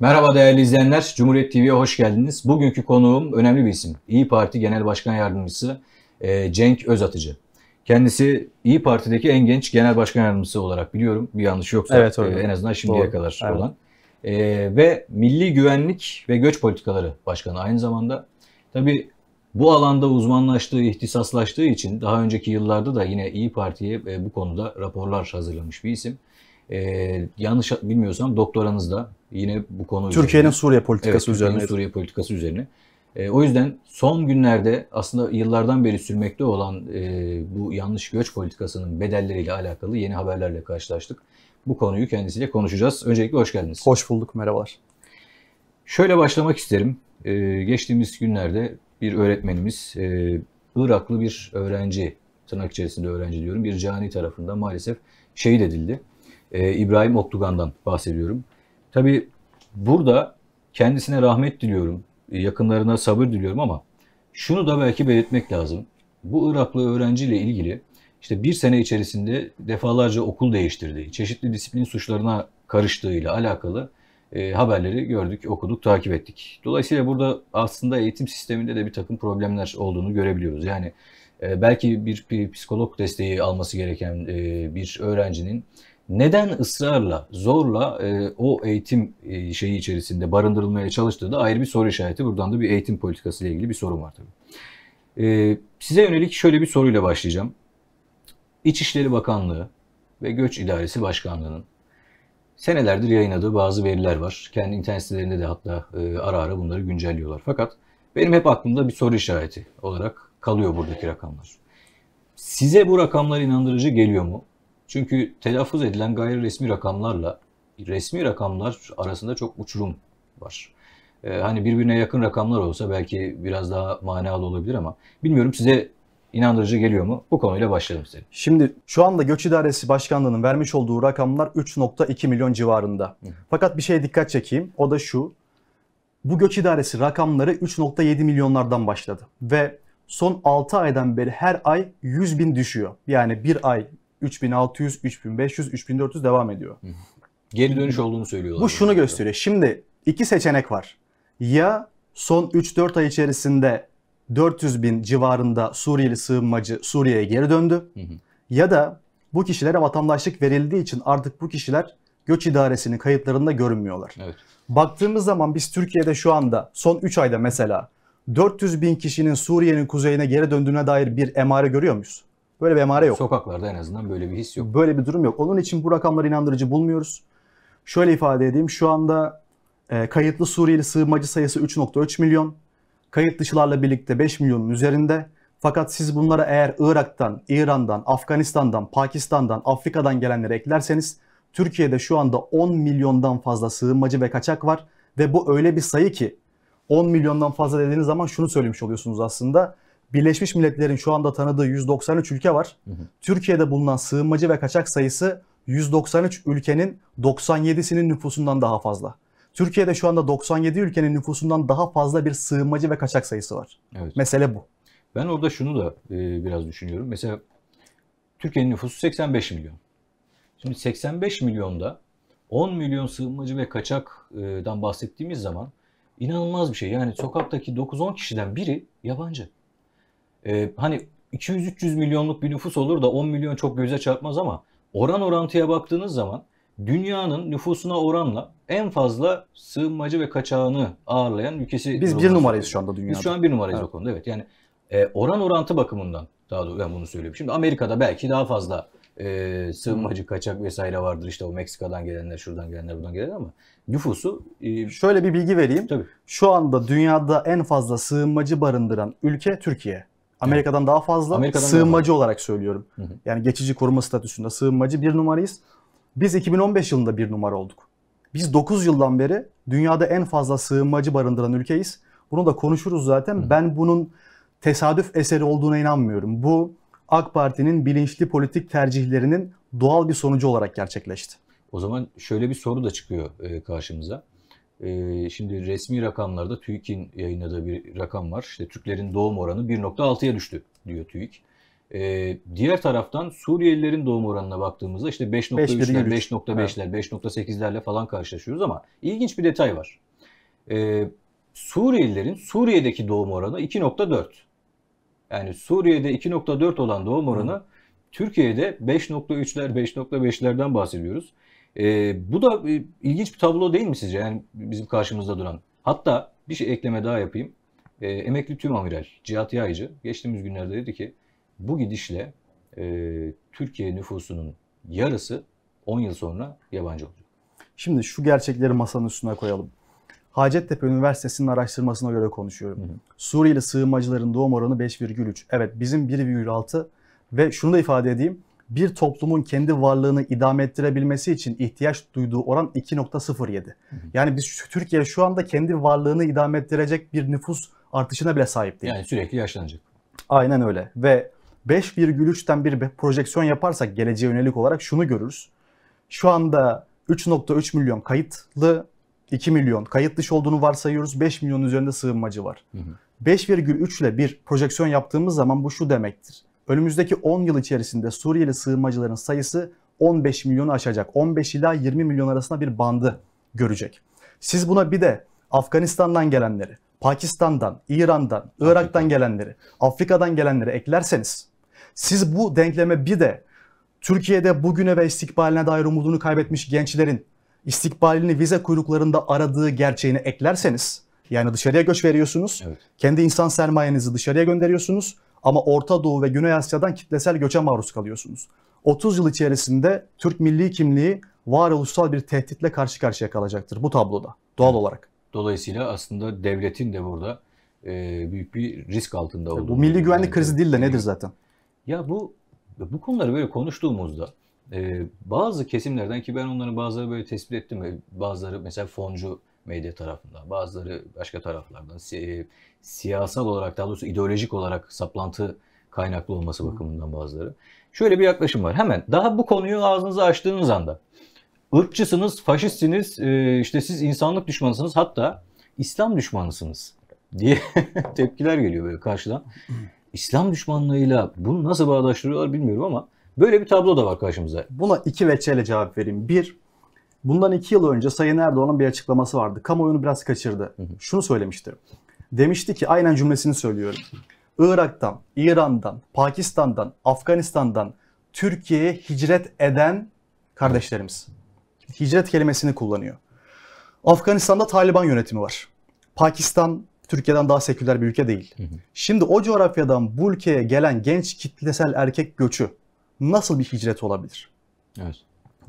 Merhaba değerli izleyenler, Cumhuriyet TV'ye hoş geldiniz. Bugünkü konuğum önemli bir isim. İyi Parti Genel Başkan Yardımcısı e, Cenk Özatıcı. Kendisi İyi Parti'deki en genç genel başkan yardımcısı olarak biliyorum. Bir yanlış yoksa evet, e, en azından şimdiye Doğru. kadar evet. olan. E, ve Milli Güvenlik ve Göç Politikaları Başkanı aynı zamanda. tabi bu alanda uzmanlaştığı, ihtisaslaştığı için daha önceki yıllarda da yine İyi Parti'ye e, bu konuda raporlar hazırlamış bir isim. Ee, yanlış bilmiyorsam doktoranız da Yine bu konu Türkiye'nin Suriye politikası evet, üzerine. Türkiye'nin Suriye politikası üzerine. E, o yüzden son günlerde aslında yıllardan beri sürmekte olan e, bu yanlış göç politikasının bedelleriyle alakalı yeni haberlerle karşılaştık. Bu konuyu kendisiyle konuşacağız. Öncelikle hoş geldiniz. Hoş bulduk, merhabalar. Şöyle başlamak isterim. E, geçtiğimiz günlerde bir öğretmenimiz, e, Iraklı bir öğrenci, tırnak içerisinde öğrenci diyorum, bir cani tarafından maalesef şehit edildi. E, İbrahim Oktugan'dan bahsediyorum. Tabi burada kendisine rahmet diliyorum, e, yakınlarına sabır diliyorum ama şunu da belki belirtmek lazım. Bu Iraklı öğrenciyle ilgili işte bir sene içerisinde defalarca okul değiştirdiği, çeşitli disiplin suçlarına karıştığıyla alakalı e, haberleri gördük, okuduk, takip ettik. Dolayısıyla burada aslında eğitim sisteminde de bir takım problemler olduğunu görebiliyoruz. Yani e, belki bir, bir psikolog desteği alması gereken e, bir öğrencinin neden ısrarla, zorla e, o eğitim e, şeyi içerisinde barındırılmaya çalıştığı da ayrı bir soru işareti. Buradan da bir eğitim politikası ile ilgili bir sorum var tabii. E, size yönelik şöyle bir soruyla başlayacağım. İçişleri Bakanlığı ve Göç İdaresi Başkanlığı'nın senelerdir yayınladığı bazı veriler var. Kendi internet sitelerinde de hatta e, ara ara bunları güncelliyorlar. Fakat benim hep aklımda bir soru işareti olarak kalıyor buradaki rakamlar. Size bu rakamlar inandırıcı geliyor mu? Çünkü telaffuz edilen gayri resmi rakamlarla resmi rakamlar arasında çok uçurum var. Ee, hani birbirine yakın rakamlar olsa belki biraz daha manalı olabilir ama bilmiyorum size inandırıcı geliyor mu? Bu konuyla başlayalım istedim. Şimdi şu anda Göç İdaresi Başkanlığı'nın vermiş olduğu rakamlar 3.2 milyon civarında. Fakat bir şeye dikkat çekeyim. O da şu. Bu Göç İdaresi rakamları 3.7 milyonlardan başladı. Ve son 6 aydan beri her ay 100 bin düşüyor. Yani bir ay 3600, 3500, 3400 devam ediyor. Geri dönüş olduğunu söylüyorlar. Bu şunu gösteriyor. Şimdi iki seçenek var. Ya son 3-4 ay içerisinde 400 bin civarında Suriyeli sığınmacı Suriye'ye geri döndü. Ya da bu kişilere vatandaşlık verildiği için artık bu kişiler göç idaresinin kayıtlarında görünmüyorlar. Evet. Baktığımız zaman biz Türkiye'de şu anda son 3 ayda mesela 400 bin kişinin Suriye'nin kuzeyine geri döndüğüne dair bir emare görüyor muyuz? Böyle bir emare yok. Sokaklarda en azından böyle bir his yok. Böyle bir durum yok. Onun için bu rakamları inandırıcı bulmuyoruz. Şöyle ifade edeyim. Şu anda e, kayıtlı Suriyeli sığınmacı sayısı 3.3 milyon. Kayıt dışılarla birlikte 5 milyonun üzerinde. Fakat siz bunlara eğer Irak'tan, İran'dan, Afganistan'dan, Pakistan'dan, Afrika'dan gelenleri eklerseniz Türkiye'de şu anda 10 milyondan fazla sığınmacı ve kaçak var ve bu öyle bir sayı ki 10 milyondan fazla dediğiniz zaman şunu söylemiş oluyorsunuz aslında. Birleşmiş Milletler'in şu anda tanıdığı 193 ülke var. Hı hı. Türkiye'de bulunan sığınmacı ve kaçak sayısı 193 ülkenin 97'sinin nüfusundan daha fazla. Türkiye'de şu anda 97 ülkenin nüfusundan daha fazla bir sığınmacı ve kaçak sayısı var. Evet. Mesele bu. Ben orada şunu da e, biraz düşünüyorum. Mesela Türkiye'nin nüfusu 85 milyon. Şimdi 85 milyonda 10 milyon sığınmacı ve kaçaktan bahsettiğimiz zaman inanılmaz bir şey. Yani sokaktaki 9-10 kişiden biri yabancı e, hani 200-300 milyonluk bir nüfus olur da 10 milyon çok göze çarpmaz ama oran orantıya baktığınız zaman dünyanın nüfusuna oranla en fazla sığınmacı ve kaçağını ağırlayan ülkesi. Biz bir numarayız şu anda dünyada. Biz şu an bir numarayız evet. o konuda evet. Yani e, oran orantı bakımından daha doğrusu ben bunu söyleyeyim. Şimdi Amerika'da belki daha fazla e, sığınmacı, kaçak vesaire vardır. İşte o Meksika'dan gelenler, şuradan gelenler, buradan gelenler ama nüfusu... E, Şöyle bir bilgi vereyim. Tabii. Şu anda dünyada en fazla sığınmacı barındıran ülke Türkiye. Amerika'dan daha fazla Amerika'dan sığınmacı daha fazla. olarak söylüyorum. Hı hı. Yani geçici koruma statüsünde sığınmacı bir numarayız. Biz 2015 yılında bir numara olduk. Biz 9 yıldan beri dünyada en fazla sığınmacı barındıran ülkeyiz. Bunu da konuşuruz zaten. Hı. Ben bunun tesadüf eseri olduğuna inanmıyorum. Bu AK Parti'nin bilinçli politik tercihlerinin doğal bir sonucu olarak gerçekleşti. O zaman şöyle bir soru da çıkıyor e, karşımıza. Ee, şimdi resmi rakamlarda TÜİK'in yayınladığı bir rakam var. İşte Türklerin doğum oranı 1.6'ya düştü diyor TÜİK. E, diğer taraftan Suriyelilerin doğum oranına baktığımızda işte 5.3'ler, 5.5'ler, 5.8'lerle falan karşılaşıyoruz ama ilginç bir detay var. E, Suriyelilerin Suriye'deki doğum oranı 2.4. Yani Suriye'de 2.4 olan doğum oranı Hı. Türkiye'de 5.3'ler, 5.5'lerden bahsediyoruz. E, bu da e, ilginç bir tablo değil mi sizce? Yani bizim karşımızda duran. Hatta bir şey ekleme daha yapayım. E, emekli tüm amiral Cihat Yaycı geçtiğimiz günlerde dedi ki bu gidişle e, Türkiye nüfusunun yarısı 10 yıl sonra yabancı olacak. Şimdi şu gerçekleri masanın üstüne koyalım. Hacettepe Üniversitesi'nin araştırmasına göre konuşuyorum. Hı hı. Suriyeli sığınmacıların doğum oranı 5,3. Evet bizim 1,6 ve şunu da ifade edeyim bir toplumun kendi varlığını idame ettirebilmesi için ihtiyaç duyduğu oran 2.07. Yani biz Türkiye şu anda kendi varlığını idame ettirecek bir nüfus artışına bile sahip değil. Yani sürekli yaşlanacak. Aynen öyle ve 5,3'ten bir projeksiyon yaparsak geleceğe yönelik olarak şunu görürüz. Şu anda 3.3 milyon kayıtlı, 2 milyon kayıt dışı olduğunu varsayıyoruz. 5 milyon üzerinde sığınmacı var. 5,3 ile bir projeksiyon yaptığımız zaman bu şu demektir. Önümüzdeki 10 yıl içerisinde Suriyeli sığınmacıların sayısı 15 milyonu aşacak. 15 ila 20 milyon arasında bir bandı görecek. Siz buna bir de Afganistan'dan gelenleri, Pakistan'dan, İran'dan, Irak'tan gelenleri, Afrika'dan gelenleri eklerseniz siz bu denkleme bir de Türkiye'de bugüne ve istikbaline dair umudunu kaybetmiş gençlerin istikbalini vize kuyruklarında aradığı gerçeğini eklerseniz yani dışarıya göç veriyorsunuz. Evet. Kendi insan sermayenizi dışarıya gönderiyorsunuz. Ama Orta Doğu ve Güney Asya'dan kitlesel göçe maruz kalıyorsunuz. 30 yıl içerisinde Türk milli kimliği varoluşsal bir tehditle karşı karşıya kalacaktır bu tabloda doğal olarak. Dolayısıyla aslında devletin de burada e, büyük bir risk altında olduğu. Bu milli güvenlik krizi değil de nedir zaten? Ya bu bu konuları böyle konuştuğumuzda e, bazı kesimlerden ki ben onların bazıları böyle tespit ettim. E, bazıları mesela foncu medya tarafından, bazıları başka taraflardan, si- e, siyasal olarak daha doğrusu ideolojik olarak saplantı kaynaklı olması bakımından bazıları. Şöyle bir yaklaşım var. Hemen daha bu konuyu ağzınızı açtığınız anda ırkçısınız, faşistsiniz, e, işte siz insanlık düşmanısınız hatta İslam düşmanısınız diye tepkiler geliyor böyle karşıdan. İslam düşmanlığıyla bunu nasıl bağdaştırıyorlar bilmiyorum ama böyle bir tablo da var karşımıza. Buna iki veçeyle cevap vereyim. Bir, Bundan iki yıl önce Sayın Erdoğan'ın bir açıklaması vardı. Kamuoyunu biraz kaçırdı. Şunu söylemişti. Demişti ki aynen cümlesini söylüyorum. Irak'tan, İran'dan, Pakistan'dan, Afganistan'dan Türkiye'ye hicret eden kardeşlerimiz. Hicret kelimesini kullanıyor. Afganistan'da Taliban yönetimi var. Pakistan Türkiye'den daha seküler bir ülke değil. Şimdi o coğrafyadan bu ülkeye gelen genç kitlesel erkek göçü nasıl bir hicret olabilir? Evet.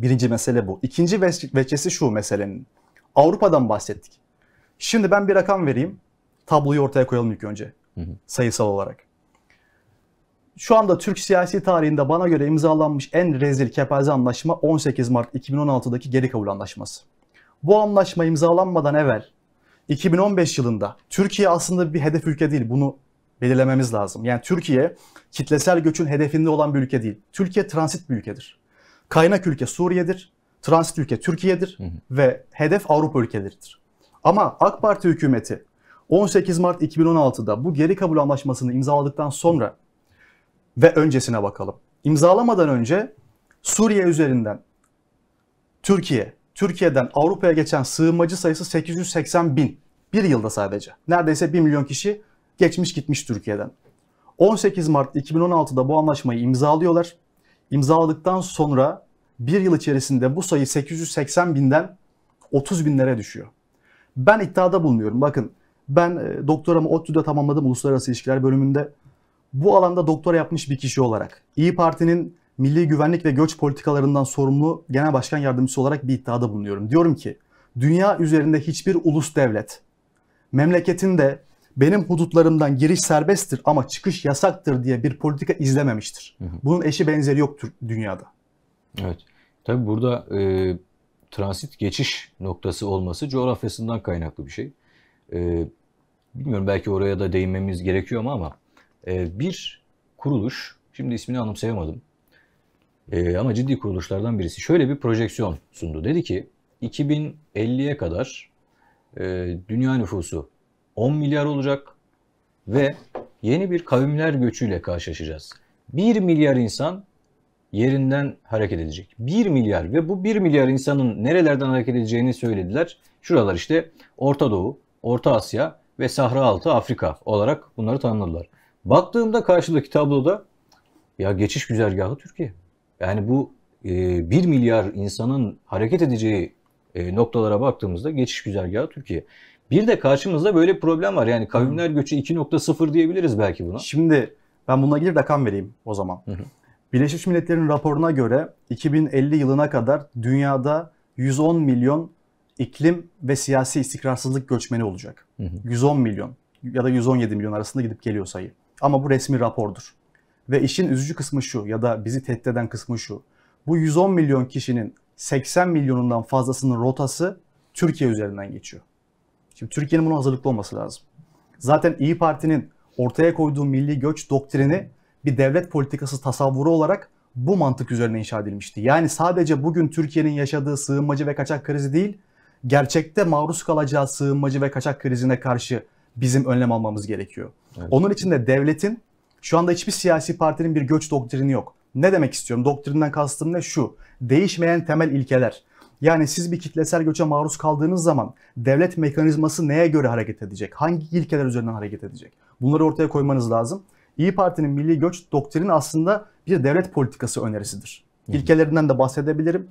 Birinci mesele bu. İkinci veçesi şu meselenin. Avrupa'dan bahsettik. Şimdi ben bir rakam vereyim. Tabloyu ortaya koyalım ilk önce. Hı hı. Sayısal olarak. Şu anda Türk siyasi tarihinde bana göre imzalanmış en rezil kepaze anlaşma 18 Mart 2016'daki geri kabul anlaşması. Bu anlaşma imzalanmadan evvel 2015 yılında Türkiye aslında bir hedef ülke değil. Bunu belirlememiz lazım. Yani Türkiye kitlesel göçün hedefinde olan bir ülke değil. Türkiye transit bir ülkedir. Kaynak ülke Suriye'dir, transit ülke Türkiye'dir hı hı. ve hedef Avrupa ülkeleridir. Ama AK Parti hükümeti 18 Mart 2016'da bu geri kabul anlaşmasını imzaladıktan sonra ve öncesine bakalım. İmzalamadan önce Suriye üzerinden Türkiye, Türkiye'den Avrupa'ya geçen sığınmacı sayısı 880 bin. Bir yılda sadece. Neredeyse 1 milyon kişi geçmiş gitmiş Türkiye'den. 18 Mart 2016'da bu anlaşmayı imzalıyorlar imzaladıktan sonra bir yıl içerisinde bu sayı 880 binden 30 binlere düşüyor. Ben iddiada bulunuyorum. Bakın ben e, doktoramı ODTÜ'de tamamladım Uluslararası İlişkiler bölümünde. Bu alanda doktora yapmış bir kişi olarak İyi Parti'nin milli güvenlik ve göç politikalarından sorumlu genel başkan yardımcısı olarak bir iddiada bulunuyorum. Diyorum ki dünya üzerinde hiçbir ulus devlet memleketinde benim hudutlarımdan giriş serbesttir ama çıkış yasaktır diye bir politika izlememiştir. Bunun eşi benzeri yoktur dünyada. Evet. Tabi burada e, transit geçiş noktası olması coğrafyasından kaynaklı bir şey. E, bilmiyorum belki oraya da değinmemiz gerekiyor mu ama e, bir kuruluş, şimdi ismini anımsayamadım e, ama ciddi kuruluşlardan birisi şöyle bir projeksiyon sundu. Dedi ki 2050'ye kadar e, dünya nüfusu 10 milyar olacak ve yeni bir kavimler göçüyle karşılaşacağız. 1 milyar insan yerinden hareket edecek. 1 milyar ve bu 1 milyar insanın nerelerden hareket edeceğini söylediler. Şuralar işte Orta Doğu, Orta Asya ve Sahra Altı Afrika olarak bunları tanımladılar. Baktığımda karşıdaki tabloda ya geçiş güzergahı Türkiye. Yani bu e, 1 milyar insanın hareket edeceği e, noktalara baktığımızda geçiş güzergahı Türkiye. Bir de karşımızda böyle problem var. Yani kavimler göçü 2.0 diyebiliriz belki buna. Şimdi ben buna ilgili rakam vereyim o zaman. Hı hı. Birleşmiş Milletler'in raporuna göre 2050 yılına kadar dünyada 110 milyon iklim ve siyasi istikrarsızlık göçmeni olacak. Hı hı. 110 milyon ya da 117 milyon arasında gidip geliyor sayı. Ama bu resmi rapordur. Ve işin üzücü kısmı şu ya da bizi tehdit eden kısmı şu. Bu 110 milyon kişinin 80 milyonundan fazlasının rotası Türkiye üzerinden geçiyor. Şimdi Türkiye'nin buna hazırlıklı olması lazım. Zaten İyi Parti'nin ortaya koyduğu milli göç doktrini bir devlet politikası tasavvuru olarak bu mantık üzerine inşa edilmişti. Yani sadece bugün Türkiye'nin yaşadığı sığınmacı ve kaçak krizi değil, gerçekte maruz kalacağı sığınmacı ve kaçak krizine karşı bizim önlem almamız gerekiyor. Evet. Onun için de devletin şu anda hiçbir siyasi partinin bir göç doktrini yok. Ne demek istiyorum? Doktrinden kastım ne? Şu. Değişmeyen temel ilkeler. Yani siz bir kitlesel göçe maruz kaldığınız zaman devlet mekanizması neye göre hareket edecek? Hangi ilkeler üzerinden hareket edecek? Bunları ortaya koymanız lazım. İyi Parti'nin milli göç doktrini aslında bir devlet politikası önerisidir. İlkelerinden de bahsedebilirim.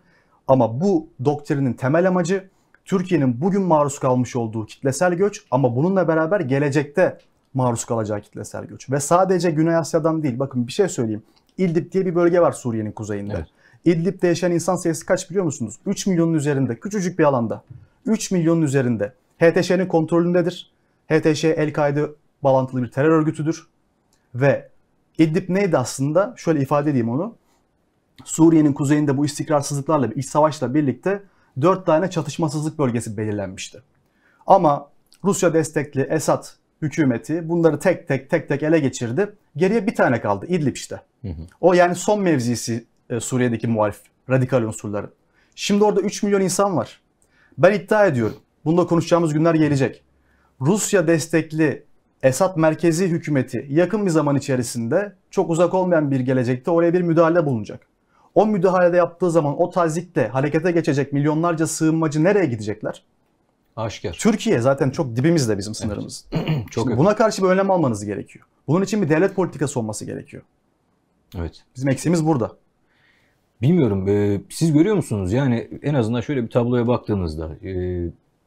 Ama bu doktrinin temel amacı Türkiye'nin bugün maruz kalmış olduğu kitlesel göç ama bununla beraber gelecekte maruz kalacağı kitlesel göç. Ve sadece Güney Asya'dan değil. Bakın bir şey söyleyeyim. İldip diye bir bölge var Suriye'nin kuzeyinde. Evet. İdlib'de yaşayan insan sayısı kaç biliyor musunuz? 3 milyonun üzerinde. Küçücük bir alanda. 3 milyonun üzerinde. HTŞ'nin kontrolündedir. HTŞ El-Kaide bağlantılı bir terör örgütüdür. Ve İdlib neydi aslında? Şöyle ifade edeyim onu. Suriye'nin kuzeyinde bu istikrarsızlıklarla, iç savaşla birlikte 4 tane çatışmasızlık bölgesi belirlenmişti. Ama Rusya destekli Esad hükümeti bunları tek tek tek tek ele geçirdi. Geriye bir tane kaldı İdlib işte. Hı hı. O yani son mevzisi e, Suriye'deki muhalif radikal unsurların. Şimdi orada 3 milyon insan var. Ben iddia ediyorum. Bunda konuşacağımız günler gelecek. Rusya destekli Esad merkezi hükümeti yakın bir zaman içerisinde çok uzak olmayan bir gelecekte oraya bir müdahale bulunacak. O müdahalede yaptığı zaman o tazikte harekete geçecek milyonlarca sığınmacı nereye gidecekler? Aşker. Türkiye zaten çok dibimizde bizim sınırımız. Evet. çok buna karşı bir önlem almanız gerekiyor. Bunun için bir devlet politikası olması gerekiyor. Evet. Bizim eksiğimiz burada. Bilmiyorum. E, siz görüyor musunuz? Yani en azından şöyle bir tabloya baktığınızda e,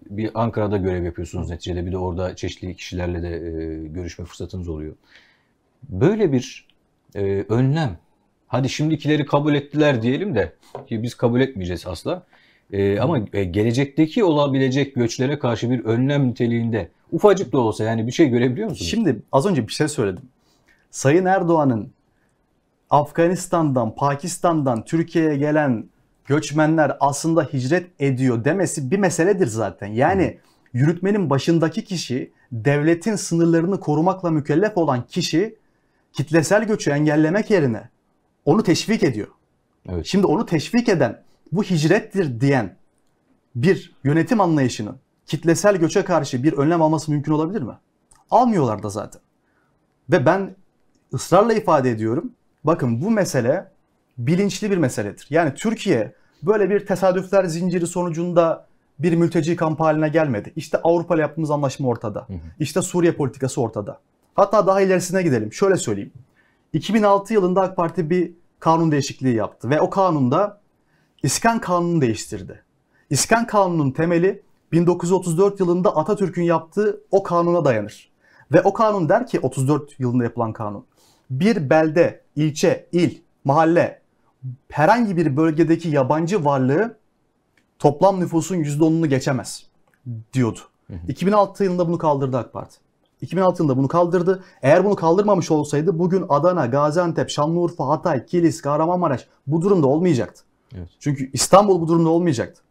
bir Ankara'da görev yapıyorsunuz neticede. Bir de orada çeşitli kişilerle de e, görüşme fırsatınız oluyor. Böyle bir e, önlem. Hadi şimdikileri kabul ettiler diyelim de ki biz kabul etmeyeceğiz asla. E, ama gelecekteki olabilecek göçlere karşı bir önlem niteliğinde ufacık da olsa yani bir şey görebiliyor musunuz? Şimdi az önce bir şey söyledim. Sayın Erdoğan'ın Afganistan'dan, Pakistan'dan Türkiye'ye gelen göçmenler aslında hicret ediyor demesi bir meseledir zaten. Yani yürütmenin başındaki kişi, devletin sınırlarını korumakla mükellef olan kişi kitlesel göçü engellemek yerine onu teşvik ediyor. Evet. Şimdi onu teşvik eden, bu hicrettir diyen bir yönetim anlayışının kitlesel göçe karşı bir önlem alması mümkün olabilir mi? Almıyorlar da zaten. Ve ben ısrarla ifade ediyorum. Bakın bu mesele bilinçli bir meseledir. Yani Türkiye böyle bir tesadüfler zinciri sonucunda bir mülteci kamp haline gelmedi. İşte Avrupa ile yaptığımız anlaşma ortada. İşte Suriye politikası ortada. Hatta daha ilerisine gidelim. Şöyle söyleyeyim. 2006 yılında AK Parti bir kanun değişikliği yaptı ve o kanunda İskan Kanunu'nu değiştirdi. İskan Kanunu'nun temeli 1934 yılında Atatürk'ün yaptığı o kanuna dayanır. Ve o kanun der ki 34 yılında yapılan kanun. Bir belde ilçe, il, mahalle herhangi bir bölgedeki yabancı varlığı toplam nüfusun %10'unu geçemez diyordu. Hı hı. 2006 yılında bunu kaldırdı AK Parti. 2006 yılında bunu kaldırdı. Eğer bunu kaldırmamış olsaydı bugün Adana, Gaziantep, Şanlıurfa, Hatay, Kilis, Kahramanmaraş bu durumda olmayacaktı. Evet. Çünkü İstanbul bu durumda olmayacaktı.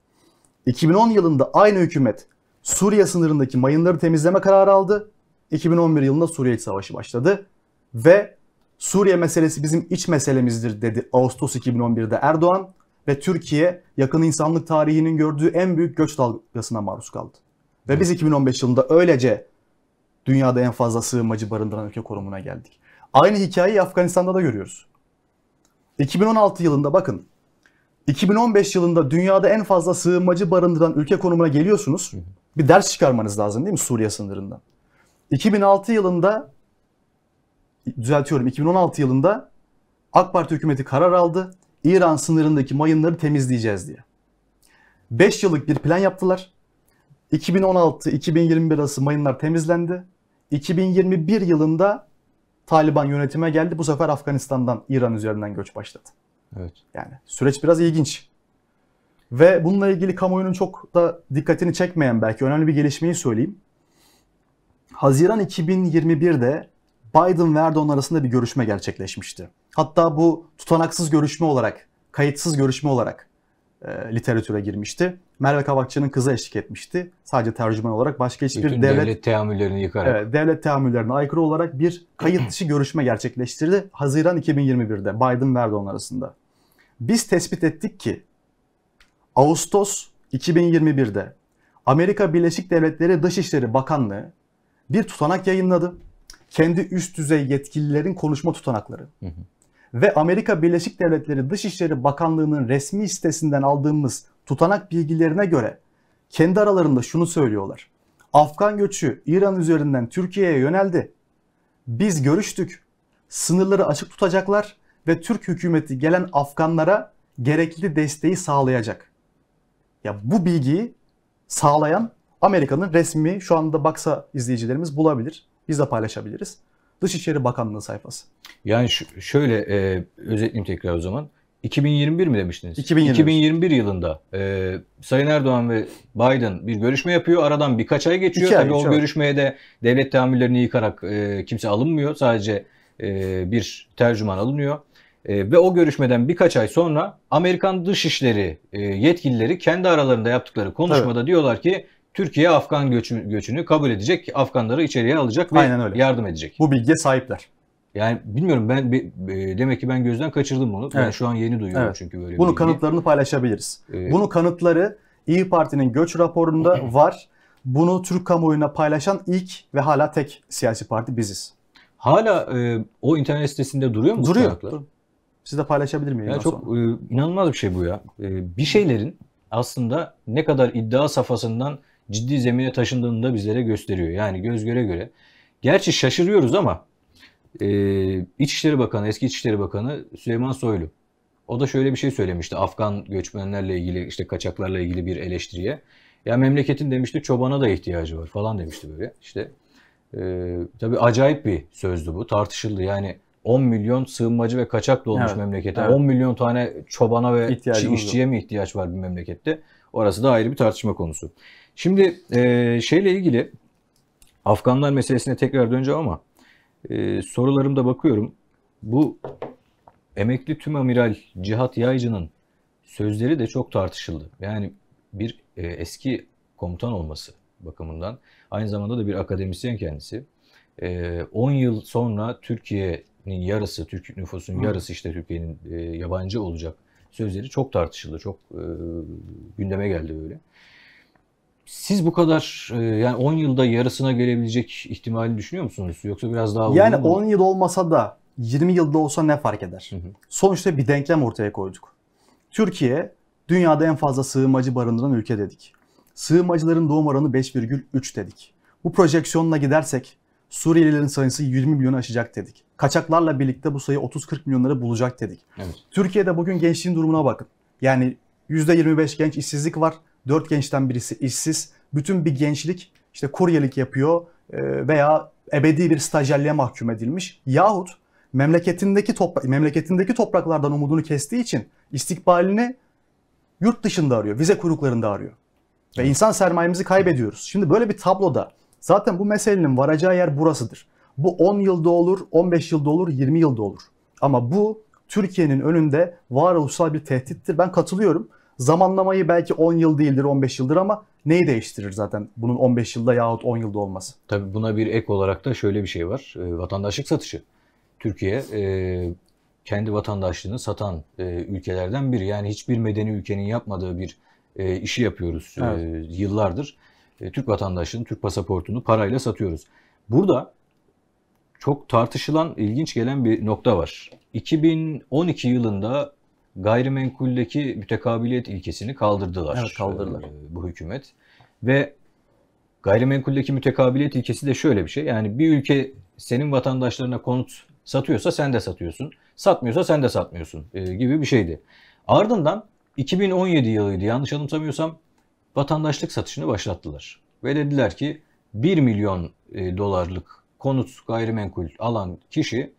2010 yılında aynı hükümet Suriye sınırındaki mayınları temizleme kararı aldı. 2011 yılında Suriye Savaşı başladı ve Suriye meselesi bizim iç meselemizdir dedi Ağustos 2011'de Erdoğan ve Türkiye yakın insanlık tarihinin gördüğü en büyük göç dalgasına maruz kaldı. Ve biz 2015 yılında öylece dünyada en fazla sığınmacı barındıran ülke konumuna geldik. Aynı hikayeyi Afganistan'da da görüyoruz. 2016 yılında bakın 2015 yılında dünyada en fazla sığınmacı barındıran ülke konumuna geliyorsunuz. Bir ders çıkarmanız lazım değil mi Suriye sınırından? 2006 yılında düzeltiyorum 2016 yılında AK Parti hükümeti karar aldı. İran sınırındaki mayınları temizleyeceğiz diye. 5 yıllık bir plan yaptılar. 2016-2021 arası mayınlar temizlendi. 2021 yılında Taliban yönetime geldi. Bu sefer Afganistan'dan İran üzerinden göç başladı. Evet. Yani süreç biraz ilginç. Ve bununla ilgili kamuoyunun çok da dikkatini çekmeyen belki önemli bir gelişmeyi söyleyeyim. Haziran 2021'de Biden-Verdon arasında bir görüşme gerçekleşmişti. Hatta bu tutanaksız görüşme olarak, kayıtsız görüşme olarak e, literatüre girmişti. Merve Kavakçı'nın kızı eşlik etmişti. Sadece tercüman olarak başka hiçbir Bütün devlet, devlet teamüllerini yıkarak. Evet, devlet teamüllerine aykırı olarak bir kayıt dışı görüşme gerçekleştirdi. Haziran 2021'de Biden-Verdon arasında. Biz tespit ettik ki Ağustos 2021'de Amerika Birleşik Devletleri Dışişleri Bakanlığı bir tutanak yayınladı kendi üst düzey yetkililerin konuşma tutanakları. Hı hı. Ve Amerika Birleşik Devletleri Dışişleri Bakanlığı'nın resmi sitesinden aldığımız tutanak bilgilerine göre kendi aralarında şunu söylüyorlar. Afgan göçü İran üzerinden Türkiye'ye yöneldi. Biz görüştük. Sınırları açık tutacaklar ve Türk hükümeti gelen Afganlara gerekli desteği sağlayacak. Ya bu bilgiyi sağlayan Amerika'nın resmi şu anda baksa izleyicilerimiz bulabilir. Biz de paylaşabiliriz. Dışişleri Bakanlığı sayfası. Yani şöyle e, özetleyeyim tekrar o zaman. 2021 mi demiştiniz? 2021, 2021 yılında e, Sayın Erdoğan ve Biden bir görüşme yapıyor. Aradan birkaç ay geçiyor. İki Tabii ay, o geçiyor. görüşmeye de devlet tahammüllerini yıkarak e, kimse alınmıyor. Sadece e, bir tercüman alınıyor. E, ve o görüşmeden birkaç ay sonra Amerikan dışişleri e, yetkilileri kendi aralarında yaptıkları konuşmada evet. diyorlar ki Türkiye Afgan göçü, göçünü kabul edecek, Afganları içeriye alacak ve Aynen öyle. yardım edecek. Bu bilgiye sahipler. Yani bilmiyorum ben e, demek ki ben gözden kaçırdım bunu. Evet. Ben şu an yeni duyuyorum evet. çünkü böyle. Bunu bilgi. kanıtlarını paylaşabiliriz. Ee, Bunu kanıtları İyi Parti'nin göç raporunda var. Bunu Türk kamuoyuna paylaşan ilk ve hala tek siyasi parti biziz. Hala e, o internet sitesinde duruyor mu? Duruyor. Dur. Siz de paylaşabilir miyim? Ya çok sonra? E, inanılmaz bir şey bu ya. E, bir şeylerin aslında ne kadar iddia safhasından ciddi zemine taşındığını da bizlere gösteriyor. Yani göz göre göre. Gerçi şaşırıyoruz ama e, İçişleri Bakanı, eski İçişleri Bakanı Süleyman Soylu. O da şöyle bir şey söylemişti Afgan göçmenlerle ilgili işte kaçaklarla ilgili bir eleştiriye. Ya memleketin demişti çobana da ihtiyacı var falan demişti böyle. işte e, tabii acayip bir sözdü bu tartışıldı yani 10 milyon sığınmacı ve kaçak dolmuş evet, memlekete. Evet. 10 milyon tane çobana ve İhtiyacımız işçiye mi ihtiyaç var bir memlekette? Orası da ayrı bir tartışma konusu. Şimdi e, şeyle ilgili Afganlar meselesine tekrar döneceğim ama e, sorularımda bakıyorum. Bu emekli tüm amiral Cihat Yaycı'nın sözleri de çok tartışıldı. Yani bir e, eski komutan olması bakımından aynı zamanda da bir akademisyen kendisi. 10 e, yıl sonra Türkiye'nin yarısı, Türk nüfusun yarısı işte Türkiye'nin e, yabancı olacak sözleri çok tartışıldı. Çok e, gündeme geldi böyle. Siz bu kadar e, yani 10 yılda yarısına gelebilecek ihtimali düşünüyor musunuz? Yoksa biraz daha Yani mu? 10 yıl olmasa da 20 yılda olsa ne fark eder? Hı hı. Sonuçta bir denklem ortaya koyduk. Türkiye dünyada en fazla sığınmacı barındıran ülke dedik. Sığınmacıların doğum oranı 5,3 dedik. Bu projeksiyonla gidersek Suriyelilerin sayısı 20 milyonu aşacak dedik. Kaçaklarla birlikte bu sayı 30-40 milyonları bulacak dedik. Evet. Türkiye'de bugün gençliğin durumuna bakın. Yani %25 genç işsizlik var. Dört gençten birisi işsiz. Bütün bir gençlik işte kuryelik yapıyor e, veya ebedi bir stajyerliğe mahkum edilmiş. Yahut memleketindeki topra memleketindeki topraklardan umudunu kestiği için istikbalini yurt dışında arıyor, vize kuyruklarında arıyor. Ve insan sermayemizi kaybediyoruz. Şimdi böyle bir tabloda zaten bu meselenin varacağı yer burasıdır. Bu 10 yılda olur, 15 yılda olur, 20 yılda olur. Ama bu Türkiye'nin önünde varoluşsal bir tehdittir. Ben katılıyorum. Zamanlamayı belki 10 yıl değildir 15 yıldır ama neyi değiştirir zaten bunun 15 yılda yahut 10 yılda olması? Tabii buna bir ek olarak da şöyle bir şey var. E, vatandaşlık satışı. Türkiye e, kendi vatandaşlığını satan e, ülkelerden biri. Yani hiçbir medeni ülkenin yapmadığı bir e, işi yapıyoruz e, evet. e, yıllardır. E, Türk vatandaşının Türk pasaportunu parayla satıyoruz. Burada çok tartışılan, ilginç gelen bir nokta var. 2012 yılında gayrimenkuldeki mütekabiliyet ilkesini kaldırdılar. Evet kaldırdılar. Bu hükümet. Ve gayrimenkuldeki mütekabiliyet ilkesi de şöyle bir şey. Yani bir ülke senin vatandaşlarına konut satıyorsa sen de satıyorsun. Satmıyorsa sen de satmıyorsun gibi bir şeydi. Ardından 2017 yılıydı yanlış anımsamıyorsam vatandaşlık satışını başlattılar. Ve dediler ki 1 milyon dolarlık konut gayrimenkul alan kişi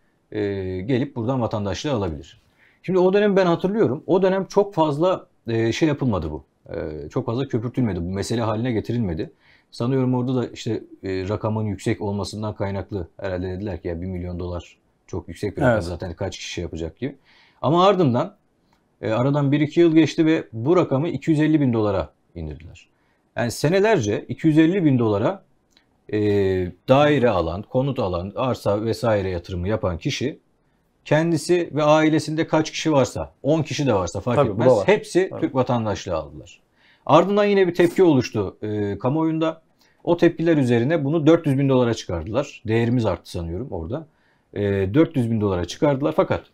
gelip buradan vatandaşlığı alabilir. Şimdi o dönem ben hatırlıyorum. O dönem çok fazla e, şey yapılmadı bu. E, çok fazla köpürtülmedi. Bu mesele haline getirilmedi. Sanıyorum orada da işte e, rakamın yüksek olmasından kaynaklı herhalde dediler ki ya 1 milyon dolar çok yüksek bir rakam evet. zaten kaç kişi şey yapacak gibi. Ama ardından e, aradan 1-2 yıl geçti ve bu rakamı 250 bin dolara indirdiler. Yani senelerce 250 bin dolara e, daire alan, konut alan, arsa vesaire yatırımı yapan kişi kendisi ve ailesinde kaç kişi varsa, 10 kişi de varsa fark Tabii, etmez. Var. Hepsi Tabii. Türk vatandaşlığı aldılar. Ardından yine bir tepki oluştu e, kamuoyunda. O tepkiler üzerine bunu 400 bin dolara çıkardılar. Değerimiz arttı sanıyorum orada. E, 400 bin dolara çıkardılar fakat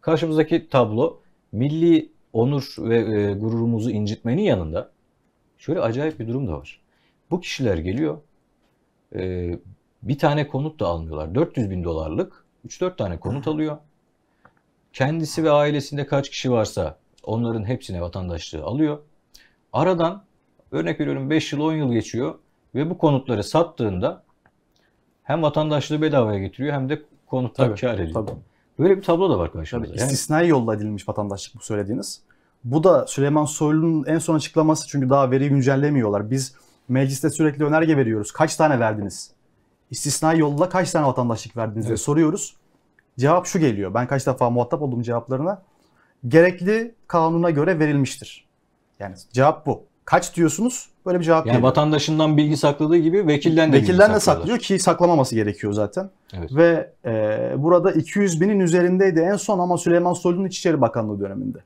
karşımızdaki tablo milli onur ve e, gururumuzu incitmenin yanında şöyle acayip bir durum da var. Bu kişiler geliyor e, bir tane konut da almıyorlar. 400 bin dolarlık 3-4 tane konut alıyor. Kendisi ve ailesinde kaç kişi varsa onların hepsine vatandaşlığı alıyor. Aradan örnek veriyorum 5 yıl 10 yıl geçiyor ve bu konutları sattığında hem vatandaşlığı bedavaya getiriyor hem de konutta kar ediyor. Tabii. Böyle bir tablo da var karşımızda. Yani, istisnai yolla edilmiş vatandaşlık bu söylediğiniz. Bu da Süleyman Soylu'nun en son açıklaması çünkü daha veri güncellemiyorlar. Biz mecliste sürekli önerge veriyoruz. Kaç tane verdiniz? istisnai yolla kaç tane vatandaşlık verdiniz evet. diye soruyoruz. Cevap şu geliyor. Ben kaç defa muhatap oldum cevaplarına. Gerekli kanuna göre verilmiştir. Yani cevap bu. Kaç diyorsunuz? Böyle bir cevap yani geliyor. vatandaşından bilgi sakladığı gibi vekilden de Vekilden de saklıyor ki saklamaması gerekiyor zaten. Evet. Ve e, burada 200 binin üzerindeydi en son ama Süleyman Soylu'nun İçişleri Bakanlığı döneminde.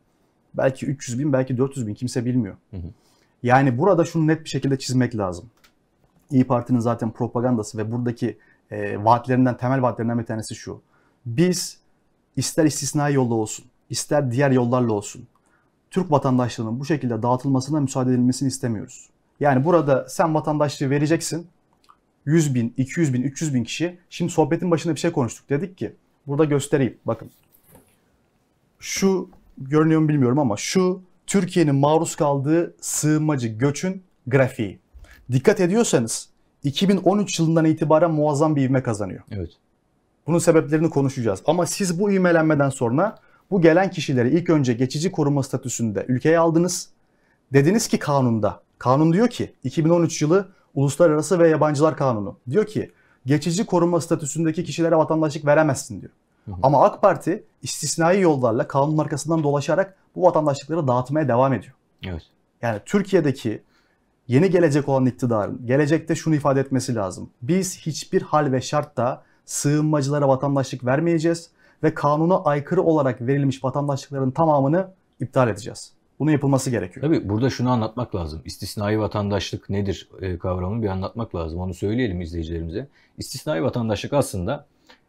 Belki 300 bin belki 400 bin kimse bilmiyor. Hı hı. Yani burada şunu net bir şekilde çizmek lazım. İyi Parti'nin zaten propagandası ve buradaki e, vaatlerinden, temel vaatlerinden bir tanesi şu. Biz ister istisnai yolla olsun, ister diğer yollarla olsun Türk vatandaşlığının bu şekilde dağıtılmasına müsaade edilmesini istemiyoruz. Yani burada sen vatandaşlığı vereceksin. 100 bin, 200 bin, 300 bin kişi. Şimdi sohbetin başında bir şey konuştuk. Dedik ki burada göstereyim. Bakın şu görünüyor mu bilmiyorum ama şu Türkiye'nin maruz kaldığı sığınmacı göçün grafiği. Dikkat ediyorsanız 2013 yılından itibaren muazzam bir ivme kazanıyor. Evet. Bunun sebeplerini konuşacağız. Ama siz bu ivmelenmeden sonra bu gelen kişileri ilk önce geçici koruma statüsünde ülkeye aldınız. Dediniz ki kanunda, kanun diyor ki 2013 yılı Uluslararası ve Yabancılar Kanunu diyor ki geçici koruma statüsündeki kişilere vatandaşlık veremezsin diyor. Ama AK Parti istisnai yollarla kanunun arkasından dolaşarak bu vatandaşlıkları dağıtmaya devam ediyor. Evet. Yani Türkiye'deki yeni gelecek olan iktidarın gelecekte şunu ifade etmesi lazım. Biz hiçbir hal ve şartta sığınmacılara vatandaşlık vermeyeceğiz ve kanuna aykırı olarak verilmiş vatandaşlıkların tamamını iptal edeceğiz. Bunun yapılması gerekiyor. Tabii burada şunu anlatmak lazım. İstisnai vatandaşlık nedir e, kavramını bir anlatmak lazım. Onu söyleyelim izleyicilerimize. İstisnai vatandaşlık aslında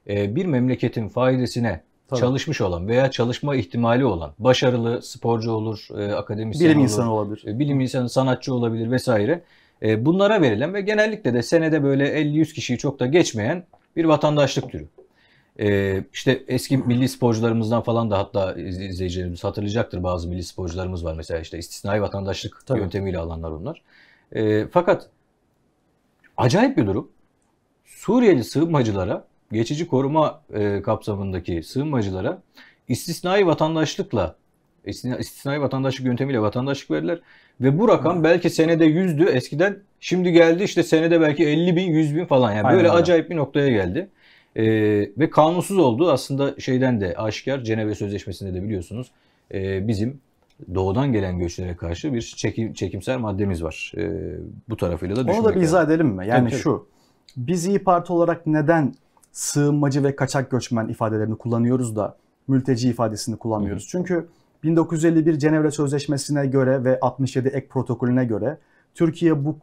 e, bir memleketin faidesine Tabii. çalışmış olan veya çalışma ihtimali olan, başarılı sporcu olur, e, akademisyen bilim olur, insanı olabilir. E, bilim insanı, sanatçı olabilir vesaire. E, bunlara verilen ve genellikle de senede böyle 50-100 kişiyi çok da geçmeyen bir vatandaşlık türü. E, işte eski milli sporcularımızdan falan da hatta izleyicilerimiz hatırlayacaktır bazı milli sporcularımız var mesela işte istisnai vatandaşlık Tabii. yöntemiyle alanlar onlar. E, fakat acayip bir durum. Suriyeli sığınmacılara geçici koruma e, kapsamındaki sığınmacılara istisnai vatandaşlıkla istisnai vatandaşlık yöntemiyle vatandaşlık verdiler. Ve bu rakam belki senede yüzdü eskiden. Şimdi geldi işte senede belki 50 bin 100 bin falan. Yani Aynen böyle öyle. acayip bir noktaya geldi. Ee, ve kanunsuz oldu aslında şeyden de aşikar Cenevre Sözleşmesi'nde de biliyorsunuz e, bizim doğudan gelen göçlere karşı bir çekim, çekimsel maddemiz var. E, bu tarafıyla da Onu da bir izah edelim mi? Yani tabii, şu biz İyi Parti olarak neden sığınmacı ve kaçak göçmen ifadelerini kullanıyoruz da mülteci ifadesini kullanmıyoruz. Hı. Çünkü 1951 Cenevre Sözleşmesi'ne göre ve 67 ek protokolüne göre Türkiye bu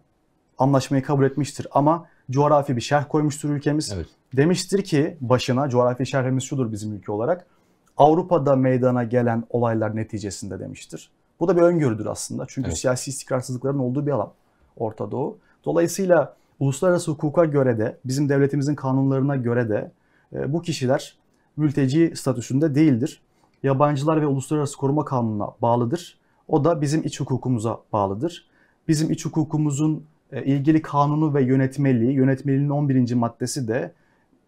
anlaşmayı kabul etmiştir ama coğrafi bir şerh koymuştur ülkemiz. Evet. Demiştir ki başına coğrafi şerhimiz şudur bizim ülke olarak. Avrupa'da meydana gelen olaylar neticesinde demiştir. Bu da bir öngörüdür aslında. Çünkü evet. siyasi istikrarsızlıkların olduğu bir alan Orta Doğu. Dolayısıyla uluslararası hukuka göre de, bizim devletimizin kanunlarına göre de e, bu kişiler mülteci statüsünde değildir. Yabancılar ve Uluslararası Koruma Kanunu'na bağlıdır. O da bizim iç hukukumuza bağlıdır. Bizim iç hukukumuzun e, ilgili kanunu ve yönetmeliği, yönetmeliğin 11. maddesi de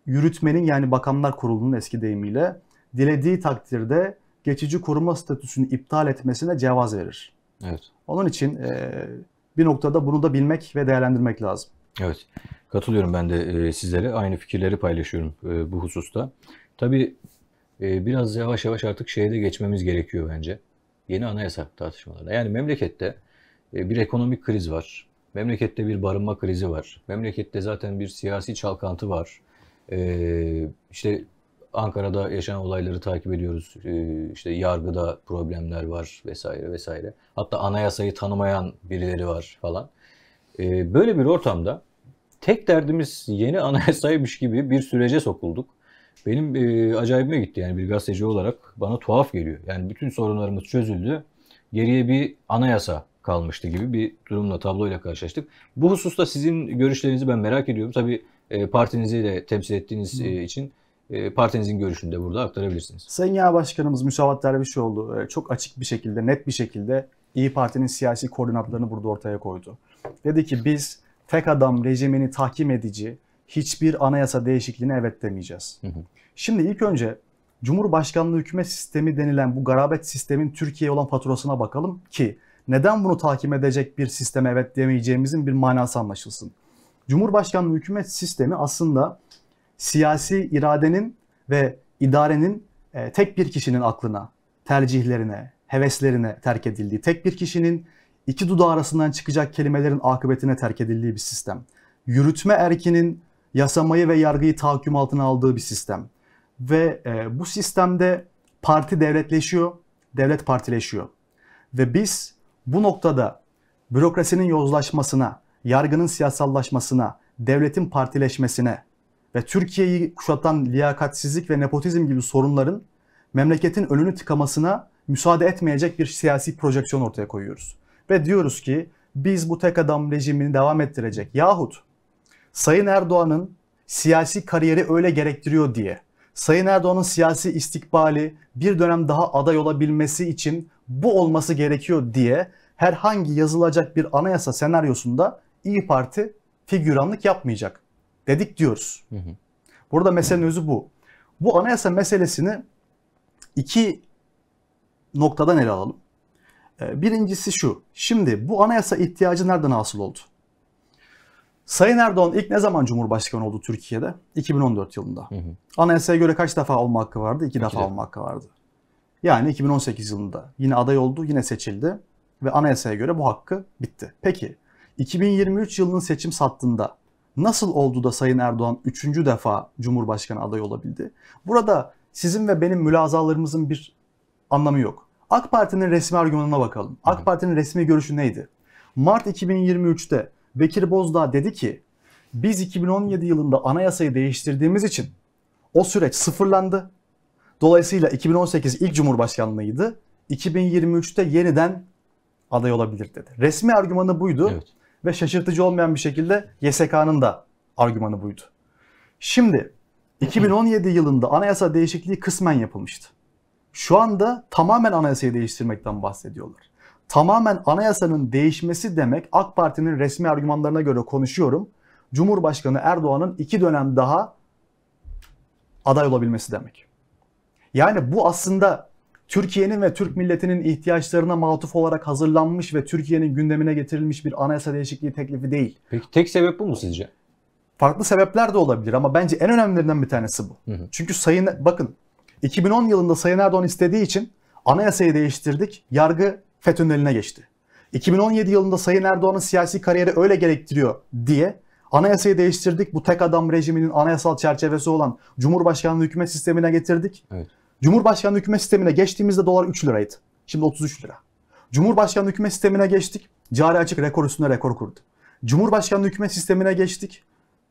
yürütmenin yani Bakanlar Kurulu'nun eski deyimiyle dilediği takdirde geçici koruma statüsünü iptal etmesine cevaz verir. Evet. Onun için e, bir noktada bunu da bilmek ve değerlendirmek lazım. Evet, katılıyorum ben de e, sizlere. Aynı fikirleri paylaşıyorum e, bu hususta. Tabii e, biraz yavaş yavaş artık şeye de geçmemiz gerekiyor bence. Yeni anayasa tartışmalarına. Yani memlekette bir ekonomik kriz var. Memlekette bir barınma krizi var. Memlekette zaten bir siyasi çalkantı var. E, işte Ankara'da yaşanan olayları takip ediyoruz. E, işte yargıda problemler var vesaire vesaire. Hatta anayasayı tanımayan birileri var falan. Böyle bir ortamda tek derdimiz yeni anayasaymış gibi bir sürece sokulduk. Benim e, acayibime gitti yani bir gazeteci olarak bana tuhaf geliyor. Yani bütün sorunlarımız çözüldü. Geriye bir anayasa kalmıştı gibi bir durumla, tabloyla karşılaştık. Bu hususta sizin görüşlerinizi ben merak ediyorum. Tabii e, partinizi de temsil ettiğiniz e, için e, partinizin görüşünü de burada aktarabilirsiniz. Sayın Yağ Başkanımız Müsavat Dervişoğlu şey e, çok açık bir şekilde, net bir şekilde İyi Parti'nin siyasi koordinatlarını burada ortaya koydu. Dedi ki biz tek adam rejimini tahkim edici hiçbir anayasa değişikliğine evet demeyeceğiz. Şimdi ilk önce Cumhurbaşkanlığı hükümet sistemi denilen bu garabet sistemin Türkiye'ye olan faturasına bakalım ki neden bunu takip edecek bir sisteme evet demeyeceğimizin bir manası anlaşılsın. Cumhurbaşkanlığı hükümet sistemi aslında siyasi iradenin ve idarenin e, tek bir kişinin aklına, tercihlerine, heveslerine terk edildiği, tek bir kişinin iki dudağı arasından çıkacak kelimelerin akıbetine terk edildiği bir sistem. Yürütme erkinin yasamayı ve yargıyı tahakküm altına aldığı bir sistem. Ve e, bu sistemde parti devletleşiyor, devlet partileşiyor. Ve biz bu noktada bürokrasinin yozlaşmasına, yargının siyasallaşmasına, devletin partileşmesine ve Türkiye'yi kuşatan liyakatsizlik ve nepotizm gibi sorunların memleketin önünü tıkamasına müsaade etmeyecek bir siyasi projeksiyon ortaya koyuyoruz ve diyoruz ki biz bu tek adam rejimini devam ettirecek yahut Sayın Erdoğan'ın siyasi kariyeri öyle gerektiriyor diye Sayın Erdoğan'ın siyasi istikbali bir dönem daha aday olabilmesi için bu olması gerekiyor diye herhangi yazılacak bir anayasa senaryosunda İyi Parti figüranlık yapmayacak dedik diyoruz. Burada meselenin özü bu. Bu anayasa meselesini iki noktadan ele alalım. Ee, birincisi şu. Şimdi bu anayasa ihtiyacı nereden hasıl oldu? Sayın Erdoğan ilk ne zaman Cumhurbaşkanı oldu Türkiye'de? 2014 yılında. Hı hı. Anayasaya göre kaç defa olma hakkı vardı? İki, İki defa de. olma hakkı vardı. Yani 2018 yılında yine aday oldu, yine seçildi ve anayasaya göre bu hakkı bitti. Peki 2023 yılının seçim sattığında nasıl oldu da Sayın Erdoğan üçüncü defa Cumhurbaşkanı adayı olabildi? Burada sizin ve benim mülazalarımızın bir anlamı yok. AK Parti'nin resmi argümanına bakalım. AK Parti'nin resmi görüşü neydi? Mart 2023'te Bekir Bozdağ dedi ki biz 2017 yılında anayasayı değiştirdiğimiz için o süreç sıfırlandı. Dolayısıyla 2018 ilk cumhurbaşkanlığıydı. 2023'te yeniden aday olabilir dedi. Resmi argümanı buydu evet. ve şaşırtıcı olmayan bir şekilde YSK'nın da argümanı buydu. Şimdi 2017 yılında anayasa değişikliği kısmen yapılmıştı. Şu anda tamamen anayasayı değiştirmekten bahsediyorlar. Tamamen anayasanın değişmesi demek AK Parti'nin resmi argümanlarına göre konuşuyorum. Cumhurbaşkanı Erdoğan'ın iki dönem daha aday olabilmesi demek. Yani bu aslında Türkiye'nin ve Türk milletinin ihtiyaçlarına matuf olarak hazırlanmış ve Türkiye'nin gündemine getirilmiş bir anayasa değişikliği teklifi değil. Peki tek sebep bu mu sizce? Farklı sebepler de olabilir ama bence en önemlilerinden bir tanesi bu. Hı hı. Çünkü sayın bakın 2010 yılında Sayın Erdoğan istediği için anayasayı değiştirdik. Yargı FETÖ'nün eline geçti. 2017 yılında Sayın Erdoğan'ın siyasi kariyeri öyle gerektiriyor diye anayasayı değiştirdik. Bu tek adam rejiminin anayasal çerçevesi olan Cumhurbaşkanlığı hükümet sistemine getirdik. Evet. Cumhurbaşkanlığı hükümet sistemine geçtiğimizde dolar 3 liraydı. Şimdi 33 lira. Cumhurbaşkanlığı hükümet sistemine geçtik. Cari açık rekor üstüne rekor kurdu. Cumhurbaşkanlığı hükümet sistemine geçtik.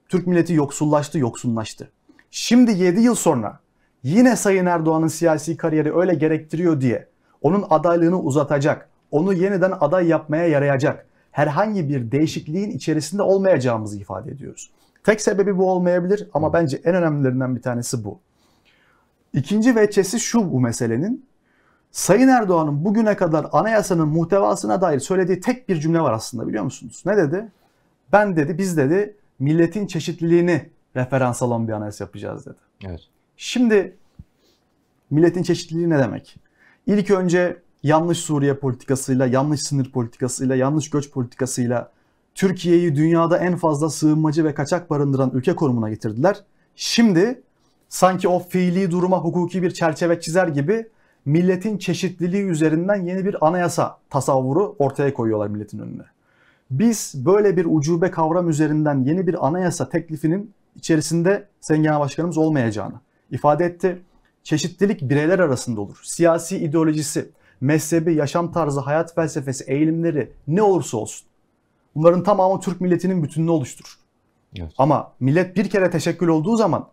Türk milleti yoksullaştı, yoksunlaştı. Şimdi 7 yıl sonra yine Sayın Erdoğan'ın siyasi kariyeri öyle gerektiriyor diye onun adaylığını uzatacak, onu yeniden aday yapmaya yarayacak herhangi bir değişikliğin içerisinde olmayacağımızı ifade ediyoruz. Tek sebebi bu olmayabilir ama bence en önemlilerinden bir tanesi bu. İkinci veçesi şu bu meselenin. Sayın Erdoğan'ın bugüne kadar anayasanın muhtevasına dair söylediği tek bir cümle var aslında biliyor musunuz? Ne dedi? Ben dedi, biz dedi milletin çeşitliliğini referans alan bir anayasa yapacağız dedi. Evet. Şimdi milletin çeşitliliği ne demek? İlk önce yanlış Suriye politikasıyla, yanlış sınır politikasıyla, yanlış göç politikasıyla Türkiye'yi dünyada en fazla sığınmacı ve kaçak barındıran ülke konumuna getirdiler. Şimdi sanki o fiili duruma hukuki bir çerçeve çizer gibi milletin çeşitliliği üzerinden yeni bir anayasa tasavvuru ortaya koyuyorlar milletin önüne. Biz böyle bir ucube kavram üzerinden yeni bir anayasa teklifinin içerisinde Sayın Genel Başkanımız olmayacağını, ifade etti. Çeşitlilik bireyler arasında olur. Siyasi ideolojisi, mezhebi, yaşam tarzı, hayat felsefesi, eğilimleri ne olursa olsun. Bunların tamamı Türk milletinin bütününü oluşturur. Evet. Ama millet bir kere teşekkül olduğu zaman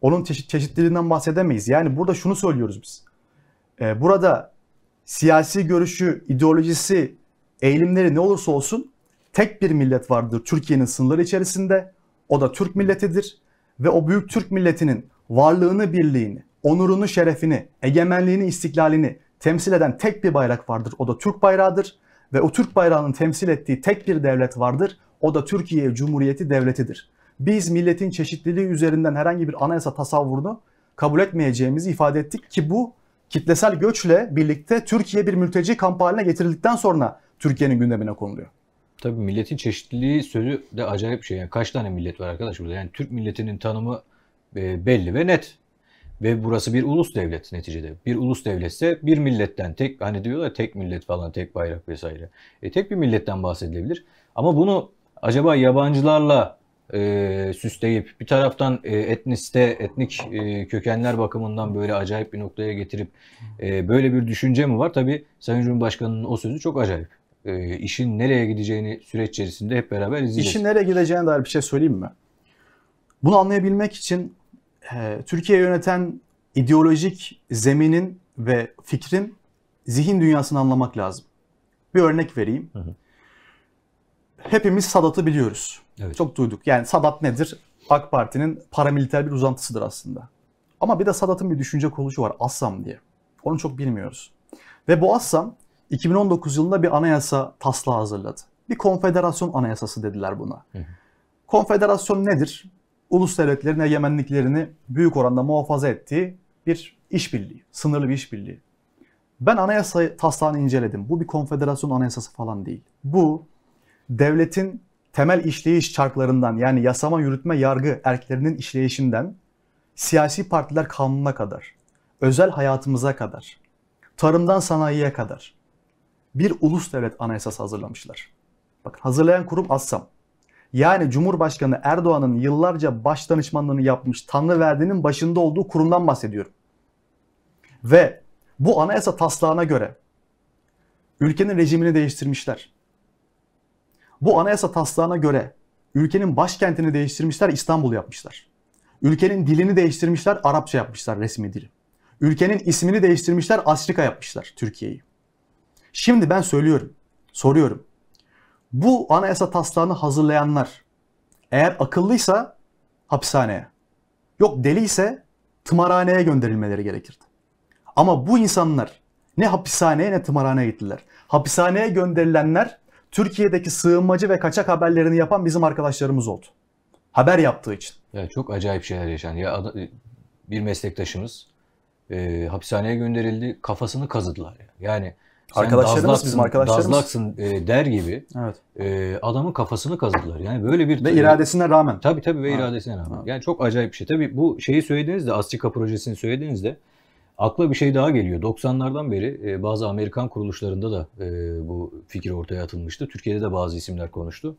onun çeşit çeşitliliğinden bahsedemeyiz. Yani burada şunu söylüyoruz biz. Ee, burada siyasi görüşü, ideolojisi, eğilimleri ne olursa olsun tek bir millet vardır Türkiye'nin sınırları içerisinde. O da Türk milletidir ve o büyük Türk milletinin varlığını, birliğini, onurunu, şerefini, egemenliğini, istiklalini temsil eden tek bir bayrak vardır. O da Türk bayrağıdır ve o Türk bayrağının temsil ettiği tek bir devlet vardır. O da Türkiye Cumhuriyeti Devleti'dir. Biz milletin çeşitliliği üzerinden herhangi bir anayasa tasavvurunu kabul etmeyeceğimizi ifade ettik ki bu kitlesel göçle birlikte Türkiye bir mülteci kamp haline getirildikten sonra Türkiye'nin gündemine konuluyor. Tabii milletin çeşitliliği sözü de acayip bir şey. Yani kaç tane millet var arkadaş burada? Yani Türk milletinin tanımı ee, belli ve net. Ve burası bir ulus devlet neticede. Bir ulus devletse bir milletten tek hani diyorlar tek millet falan tek bayrak vesaire. E, tek bir milletten bahsedilebilir. Ama bunu acaba yabancılarla e, süsleyip bir taraftan e, etniste, etnik e, kökenler bakımından böyle acayip bir noktaya getirip e, böyle bir düşünce mi var? Tabii Sayın Cumhurbaşkanı'nın o sözü çok acayip. E, işin nereye gideceğini süreç içerisinde hep beraber izleyeceğiz. İşin nereye gideceğine dair bir şey söyleyeyim mi? Bunu anlayabilmek için e, Türkiye yöneten ideolojik zeminin ve fikrin zihin dünyasını anlamak lazım. Bir örnek vereyim. Hepimiz Sadat'ı biliyoruz. Evet. Çok duyduk. Yani Sadat nedir? AK Parti'nin paramiliter bir uzantısıdır aslında. Ama bir de Sadat'ın bir düşünce kuruluşu var. Assam diye. Onu çok bilmiyoruz. Ve bu Assam 2019 yılında bir anayasa taslağı hazırladı. Bir konfederasyon anayasası dediler buna. Hı hı. Konfederasyon nedir? ulus devletlerin egemenliklerini büyük oranda muhafaza ettiği bir işbirliği, sınırlı bir işbirliği. Ben anayasa taslağını inceledim. Bu bir konfederasyon anayasası falan değil. Bu devletin temel işleyiş çarklarından yani yasama, yürütme, yargı erklerinin işleyişinden siyasi partiler kanununa kadar, özel hayatımıza kadar, tarımdan sanayiye kadar bir ulus devlet anayasası hazırlamışlar. Bakın hazırlayan kurum ASSAM. Yani Cumhurbaşkanı Erdoğan'ın yıllarca baş danışmanlığını yapmış Tanrıverdi'nin başında olduğu kurumdan bahsediyorum. Ve bu anayasa taslağına göre ülkenin rejimini değiştirmişler. Bu anayasa taslağına göre ülkenin başkentini değiştirmişler, İstanbul yapmışlar. Ülkenin dilini değiştirmişler, Arapça yapmışlar resmi dili. Ülkenin ismini değiştirmişler, Afrika yapmışlar Türkiye'yi. Şimdi ben söylüyorum, soruyorum. Bu anayasa taslağını hazırlayanlar eğer akıllıysa hapishaneye, yok deli ise tımarhaneye gönderilmeleri gerekirdi. Ama bu insanlar ne hapishaneye ne tımarhaneye gittiler. Hapishaneye gönderilenler Türkiye'deki sığınmacı ve kaçak haberlerini yapan bizim arkadaşlarımız oldu. Haber yaptığı için. Ya çok acayip şeyler yaşandı. Ya bir meslektaşımız e, hapishaneye gönderildi. Kafasını kazıdılar. Yani, yani sen arkadaşlarımız bizim arkadaşlarımız. Dazlaksın e, der gibi evet. e, adamın kafasını kazıdılar. Yani böyle bir... Ve iradesine rağmen. Tabii tabii ve ha. iradesine rağmen. Ha. Yani çok acayip bir şey. Tabii bu şeyi söylediğinizde, Astika projesini söylediğinizde akla bir şey daha geliyor. 90'lardan beri e, bazı Amerikan kuruluşlarında da e, bu fikir ortaya atılmıştı. Türkiye'de de bazı isimler konuştu.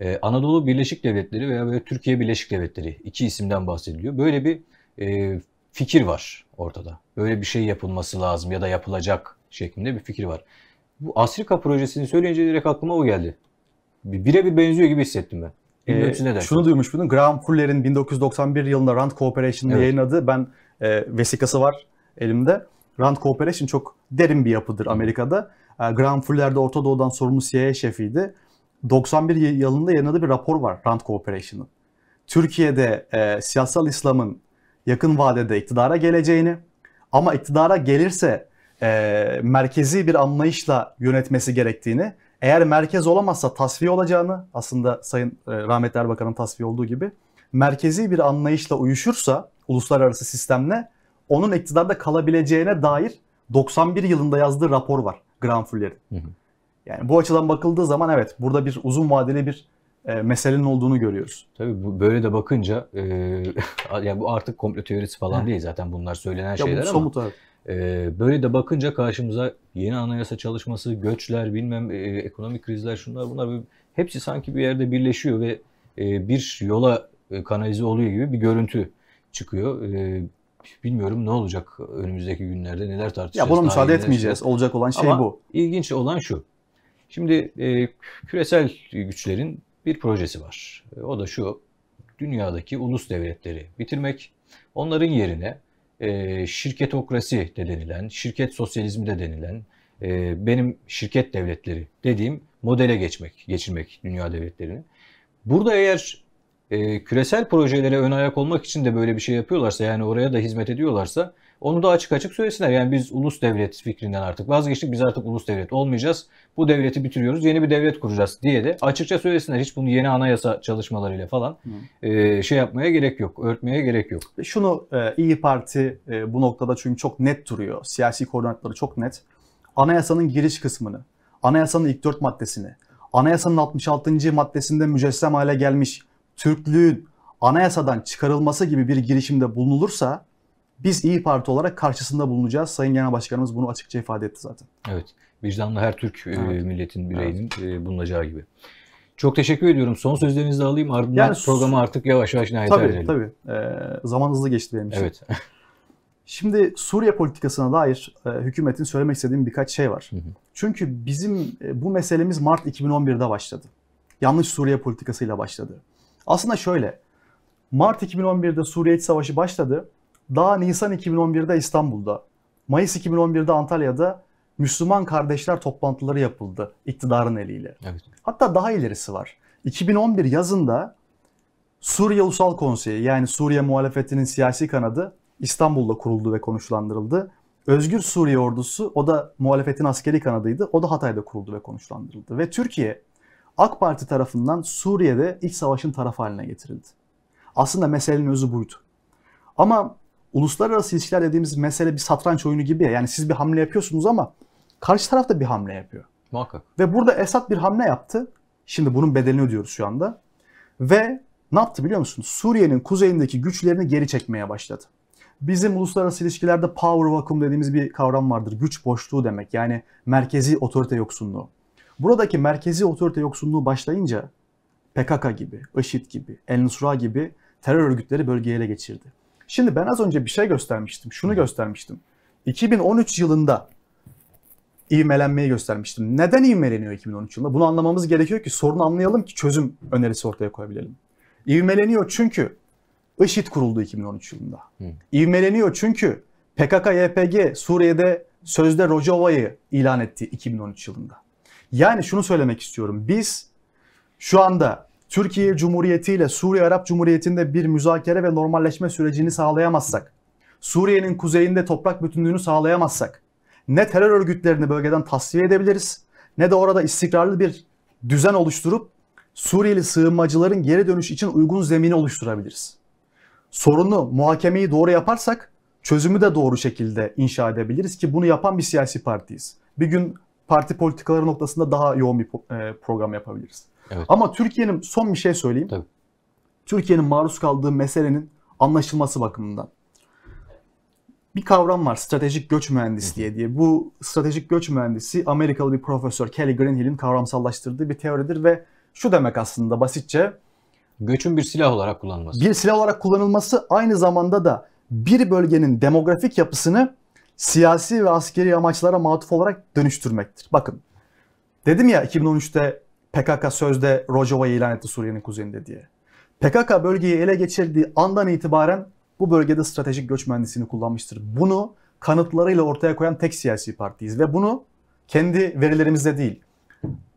E, Anadolu Birleşik Devletleri veya böyle Türkiye Birleşik Devletleri iki isimden bahsediliyor. Böyle bir e, fikir var ortada. Böyle bir şey yapılması lazım ya da yapılacak şeklinde bir fikir var. Bu Asrika projesini söyleyince direkt aklıma o geldi. Birebir benziyor gibi hissettim ben. ee, ne Şunu duymuş muydun? Graham Fuller'in 1991 yılında Rand Corporation'da evet. yayınladığı ben e, vesikası var elimde. Rand Cooperation çok derin bir yapıdır Amerika'da. E, Graham Fuller de Orta Doğu'dan sorumlu CIA şefiydi. 91 yılında yayınladığı bir rapor var Rand Cooperation'ın. Türkiye'de e, siyasal İslam'ın yakın vadede iktidara geleceğini ama iktidara gelirse e, merkezi bir anlayışla yönetmesi gerektiğini, eğer merkez olamazsa tasfiye olacağını, aslında Sayın e, Rahmetli Erbakan'ın tasfiye olduğu gibi, merkezi bir anlayışla uyuşursa uluslararası sistemle onun iktidarda kalabileceğine dair 91 yılında yazdığı rapor var Granfuller'in. Yani bu açıdan bakıldığı zaman evet burada bir uzun vadeli bir e, meselenin olduğunu görüyoruz. Tabii bu, böyle de bakınca e, yani bu artık komplo teorisi falan değil zaten bunlar söylenen ya şeyler bu somut, ama. Evet. Ee, böyle de bakınca karşımıza yeni anayasa çalışması, göçler, bilmem e, ekonomik krizler, şunlar bunlar hepsi sanki bir yerde birleşiyor ve e, bir yola e, kanalize oluyor gibi bir görüntü çıkıyor. Ee, bilmiyorum ne olacak önümüzdeki günlerde neler tartışacağız. Ya buna müsaade etmeyeceğiz. Olacak olan şey Ama bu. İlginç olan şu. Şimdi küresel güçlerin bir projesi var. O da şu. Dünyadaki ulus devletleri bitirmek, onların yerine e, şirketokrasi de denilen, şirket sosyalizmi de denilen, e, benim şirket devletleri dediğim modele geçmek, geçirmek dünya devletlerini. Burada eğer e, küresel projelere ön ayak olmak için de böyle bir şey yapıyorlarsa yani oraya da hizmet ediyorlarsa onu da açık açık söylesinler. Yani biz ulus devlet fikrinden artık vazgeçtik. Biz artık ulus devlet olmayacağız. Bu devleti bitiriyoruz. Yeni bir devlet kuracağız diye de açıkça söylesinler. Hiç bunu yeni anayasa çalışmalarıyla falan e, şey yapmaya gerek yok. Örtmeye gerek yok. Şunu e, İyi Parti e, bu noktada çünkü çok net duruyor. Siyasi koordinatları çok net. Anayasanın giriş kısmını, anayasanın ilk dört maddesini, anayasanın 66. maddesinde mücessem hale gelmiş Türklüğün anayasadan çıkarılması gibi bir girişimde bulunulursa biz İyi Parti olarak karşısında bulunacağız. Sayın Genel Başkanımız bunu açıkça ifade etti zaten. Evet. Vicdanlı her Türk e, evet. milletin bireyinin evet. E, bulunacağı gibi. Çok teşekkür ediyorum. Son sözlerinizi de alayım. Ardından yani, programı artık yavaş yavaş nihayete tabii, edelim. Tabii tabii. Ee, zaman hızlı geçti benim için. Evet. Şimdi Suriye politikasına dair e, hükümetin söylemek istediğim birkaç şey var. Hı hı. Çünkü bizim e, bu meselemiz Mart 2011'de başladı. Yanlış Suriye politikasıyla başladı. Aslında şöyle. Mart 2011'de Suriye İç Savaşı başladı. Daha Nisan 2011'de İstanbul'da, Mayıs 2011'de Antalya'da Müslüman kardeşler toplantıları yapıldı iktidarın eliyle. Evet. Hatta daha ilerisi var. 2011 yazında Suriye Ulusal Konseyi yani Suriye muhalefetinin siyasi kanadı İstanbul'da kuruldu ve konuşlandırıldı. Özgür Suriye ordusu o da muhalefetin askeri kanadıydı. O da Hatay'da kuruldu ve konuşlandırıldı. Ve Türkiye AK Parti tarafından Suriye'de iç savaşın tarafı haline getirildi. Aslında meselenin özü buydu. Ama uluslararası ilişkiler dediğimiz mesele bir satranç oyunu gibi ya. Yani siz bir hamle yapıyorsunuz ama karşı taraf da bir hamle yapıyor. Muhakkak. Ve burada Esad bir hamle yaptı. Şimdi bunun bedelini ödüyoruz şu anda. Ve ne yaptı biliyor musunuz? Suriye'nin kuzeyindeki güçlerini geri çekmeye başladı. Bizim uluslararası ilişkilerde power vacuum dediğimiz bir kavram vardır. Güç boşluğu demek. Yani merkezi otorite yoksunluğu. Buradaki merkezi otorite yoksunluğu başlayınca PKK gibi, IŞİD gibi, El Nusra gibi terör örgütleri bölgeyi ele geçirdi. Şimdi ben az önce bir şey göstermiştim. Şunu göstermiştim. 2013 yılında ivmelenmeyi göstermiştim. Neden ivmeleniyor 2013 yılında? Bunu anlamamız gerekiyor ki sorunu anlayalım ki çözüm önerisi ortaya koyabilelim. İvmeleniyor çünkü IŞİD kuruldu 2013 yılında. Hı. İvmeleniyor çünkü PKK-YPG Suriye'de sözde Rojava'yı ilan etti 2013 yılında. Yani şunu söylemek istiyorum. Biz şu anda Türkiye Cumhuriyeti ile Suriye Arap Cumhuriyeti'nde bir müzakere ve normalleşme sürecini sağlayamazsak, Suriye'nin kuzeyinde toprak bütünlüğünü sağlayamazsak, ne terör örgütlerini bölgeden tasfiye edebiliriz, ne de orada istikrarlı bir düzen oluşturup Suriyeli sığınmacıların geri dönüş için uygun zemini oluşturabiliriz. Sorunu, muhakemeyi doğru yaparsak çözümü de doğru şekilde inşa edebiliriz ki bunu yapan bir siyasi partiyiz. Bir gün parti politikaları noktasında daha yoğun bir e, program yapabiliriz. Evet. Ama Türkiye'nin son bir şey söyleyeyim. Tabii. Türkiye'nin maruz kaldığı meselenin anlaşılması bakımından. Bir kavram var stratejik göç mühendisliği diye. Bu stratejik göç mühendisi Amerikalı bir profesör Kelly Greenhill'in kavramsallaştırdığı bir teoridir ve şu demek aslında basitçe. Göçün bir silah olarak kullanılması. Bir silah olarak kullanılması aynı zamanda da bir bölgenin demografik yapısını siyasi ve askeri amaçlara matuf olarak dönüştürmektir. Bakın dedim ya 2013'te PKK sözde Rojava'yı ilan etti Suriye'nin kuzeyinde diye. PKK bölgeyi ele geçirdiği andan itibaren bu bölgede stratejik göç mühendisliğini kullanmıştır. Bunu kanıtlarıyla ortaya koyan tek siyasi partiyiz ve bunu kendi verilerimizde değil,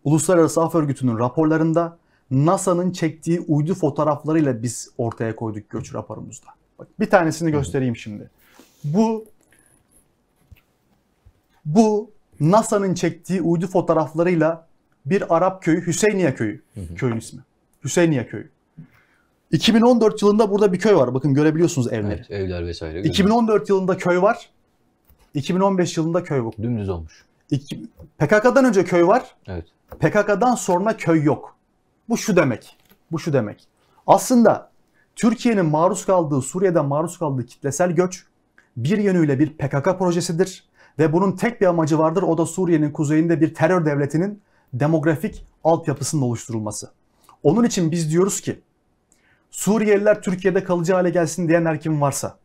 Uluslararası Af Örgütü'nün raporlarında NASA'nın çektiği uydu fotoğraflarıyla biz ortaya koyduk göç raporumuzda. Bak bir tanesini göstereyim şimdi. Bu bu NASA'nın çektiği uydu fotoğraflarıyla bir Arap köyü Hüseyniye köyü. Köyün ismi. Hüseyniye köyü. 2014 yılında burada bir köy var. Bakın görebiliyorsunuz evleri. Evet, evler vesaire. 2014 yılında köy var. 2015 yılında köy bu Dümdüz olmuş. İki, PKK'dan önce köy var. Evet. PKK'dan sonra köy yok. Bu şu demek. Bu şu demek. Aslında Türkiye'nin maruz kaldığı, Suriye'de maruz kaldığı kitlesel göç bir yönüyle bir PKK projesidir ve bunun tek bir amacı vardır. O da Suriye'nin kuzeyinde bir terör devletinin demografik altyapısının oluşturulması. Onun için biz diyoruz ki Suriyeliler Türkiye'de kalıcı hale gelsin diyen her kim varsa,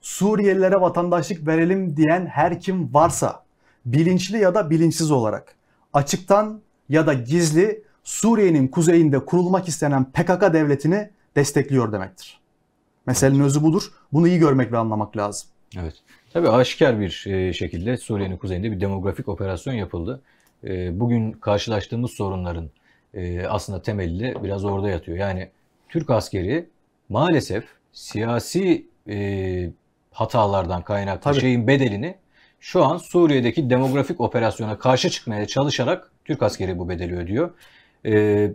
Suriyelilere vatandaşlık verelim diyen her kim varsa, bilinçli ya da bilinçsiz olarak, açıktan ya da gizli Suriye'nin kuzeyinde kurulmak istenen PKK devletini destekliyor demektir. Meselenin özü budur. Bunu iyi görmek ve anlamak lazım. Evet. Tabii aşikar bir e, şekilde Suriye'nin kuzeyinde bir demografik operasyon yapıldı. Ee, bugün karşılaştığımız sorunların e, aslında temelli biraz orada yatıyor. Yani Türk askeri maalesef siyasi e, hatalardan kaynaklı Tabii. şeyin bedelini şu an Suriye'deki demografik operasyona karşı çıkmaya çalışarak Türk askeri bu bedeli ödüyor. Ee,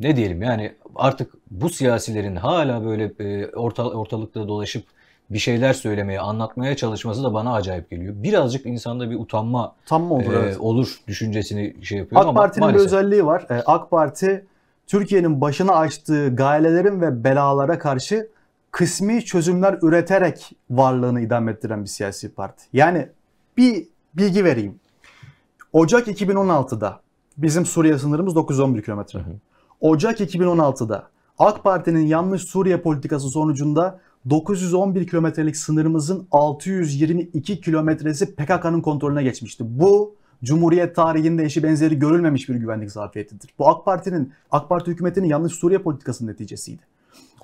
ne diyelim yani artık bu siyasilerin hala böyle e, orta, ortalıkta dolaşıp bir şeyler söylemeye, anlatmaya çalışması da bana acayip geliyor. Birazcık insanda bir utanma Tam olur, e, evet. olur düşüncesini şey yapıyor AK ama Parti'nin maalesef. bir özelliği var. Ee, AK Parti Türkiye'nin başına açtığı gailelerin ve belalara karşı kısmi çözümler üreterek varlığını idam ettiren bir siyasi parti. Yani bir bilgi vereyim. Ocak 2016'da bizim Suriye sınırımız 911 kilometre. Ocak 2016'da AK Parti'nin yanlış Suriye politikası sonucunda 911 kilometrelik sınırımızın 622 kilometresi PKK'nın kontrolüne geçmişti. Bu Cumhuriyet tarihinde eşi benzeri görülmemiş bir güvenlik zafiyetidir. Bu AK Parti'nin, AK Parti hükümetinin yanlış Suriye politikasının neticesiydi.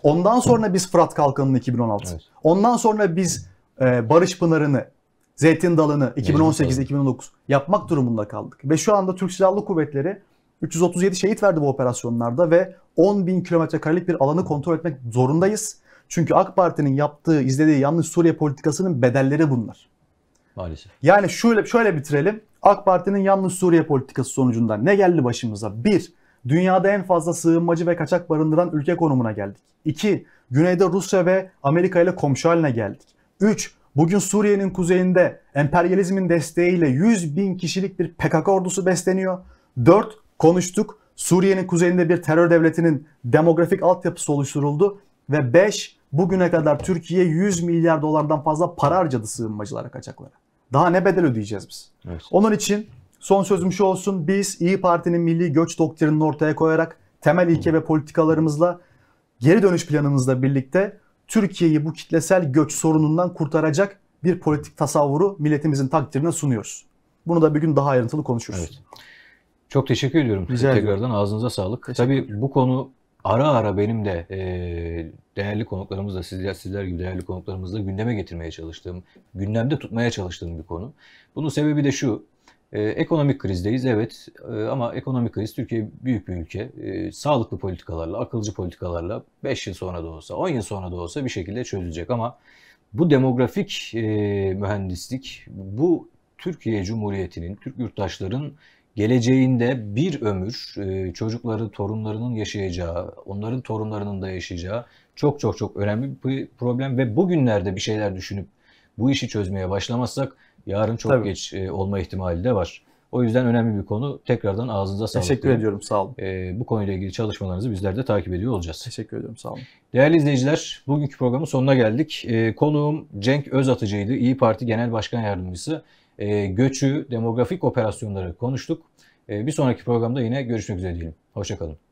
Ondan sonra biz Fırat Kalkanı'nı 2016, evet. ondan sonra biz e, Barış Pınarı'nı, Zeytin Dalı'nı 2018-2019 yapmak durumunda kaldık. Ve şu anda Türk Silahlı Kuvvetleri 337 şehit verdi bu operasyonlarda ve 10 bin kilometre karelik bir alanı kontrol etmek zorundayız. Çünkü AK Parti'nin yaptığı, izlediği yanlış Suriye politikasının bedelleri bunlar. Maalesef. Yani şöyle şöyle bitirelim. AK Parti'nin yanlış Suriye politikası sonucunda ne geldi başımıza? Bir, dünyada en fazla sığınmacı ve kaçak barındıran ülke konumuna geldik. İki, güneyde Rusya ve Amerika ile komşu haline geldik. Üç, bugün Suriye'nin kuzeyinde emperyalizmin desteğiyle 100 bin kişilik bir PKK ordusu besleniyor. Dört, konuştuk. Suriye'nin kuzeyinde bir terör devletinin demografik altyapısı oluşturuldu ve 5 bugüne kadar Türkiye 100 milyar dolardan fazla para harcadı sığınmacılara, kaçaklara. Daha ne bedel ödeyeceğiz biz? Evet. Onun için son sözüm şu olsun. Biz İyi Parti'nin milli göç doktrinini ortaya koyarak temel ilke ve politikalarımızla geri dönüş planımızla birlikte Türkiye'yi bu kitlesel göç sorunundan kurtaracak bir politik tasavvuru milletimizin takdirine sunuyoruz. Bunu da bir gün daha ayrıntılı konuşuruz. Evet. Çok teşekkür ediyorum. Rica Tekrardan ağzınıza sağlık. Tabii bu konu ara ara benim de e, değerli konuklarımızla, sizler, sizler gibi değerli konuklarımızla gündeme getirmeye çalıştığım, gündemde tutmaya çalıştığım bir konu. Bunun sebebi de şu, e, ekonomik krizdeyiz evet e, ama ekonomik kriz Türkiye büyük bir ülke. E, sağlıklı politikalarla, akılcı politikalarla 5 yıl sonra da olsa, 10 yıl sonra da olsa bir şekilde çözülecek ama bu demografik e, mühendislik, bu Türkiye Cumhuriyeti'nin, Türk yurttaşlarının geleceğinde bir ömür e, çocukları, torunlarının yaşayacağı, onların torunlarının da yaşayacağı çok çok çok önemli bir problem ve bugünlerde bir şeyler düşünüp bu işi çözmeye başlamazsak yarın çok Tabii. geç e, olma ihtimali de var. O yüzden önemli bir konu. Tekrardan ağzınıza sağlık. Teşekkür diyorum. ediyorum. Sağ olun. Ee, bu konuyla ilgili çalışmalarınızı bizler de takip ediyor olacağız. Teşekkür ediyorum. Sağ olun. Değerli izleyiciler, bugünkü programın sonuna geldik. Ee, konuğum Cenk Özatıcı'ydı. İyi Parti Genel Başkan Yardımcısı e, göçü, demografik operasyonları konuştuk. E, bir sonraki programda yine görüşmek üzere diyelim. Hoşçakalın.